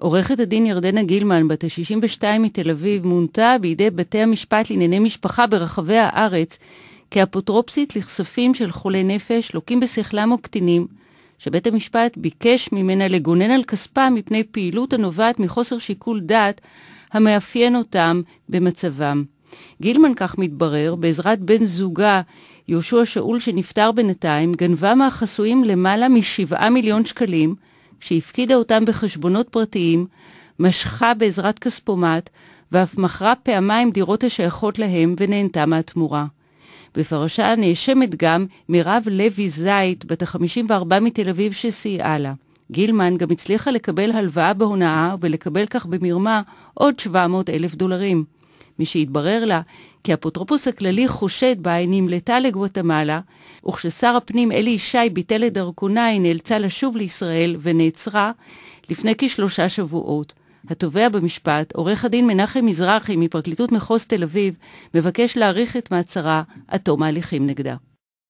עורכת הדין ירדנה גילמן, בת ה-62 מתל אביב, מונתה בידי בתי המשפט לענייני משפחה ברחבי הארץ כאפוטרופסית לכספים של חולי נפש, לוקים בשכלם או קטינים, שבית המשפט ביקש ממנה לגונן על כספה מפני פעילות הנובעת מחוסר שיקול דעת המאפיין אותם במצבם. גילמן, כך מתברר, בעזרת בן זוגה, יהושע שאול שנפטר בינתיים, גנבה מהחסויים למעלה משבעה מיליון שקלים, שהפקידה אותם בחשבונות פרטיים, משכה בעזרת כספומט, ואף מכרה פעמיים דירות השייכות להם ונהנתה מהתמורה. בפרשה נאשמת גם מירב לוי זית, בת ה-54 מתל אביב, שסייעה לה. גילמן גם הצליחה לקבל הלוואה בהונאה ולקבל כך במרמה עוד 700 אלף דולרים. משהתברר לה כי האפוטרופוס הכללי חושד בה, היא נמלטה לגואטמלה, וכששר הפנים אלי ישי ביטל את דרכונה, היא נאלצה לשוב לישראל ונעצרה לפני כשלושה שבועות. התובע במשפט, עורך הדין מנחם מזרחי מפרקליטות מחוז תל אביב, מבקש להאריך את מעצרה עד תום ההליכים נגדה.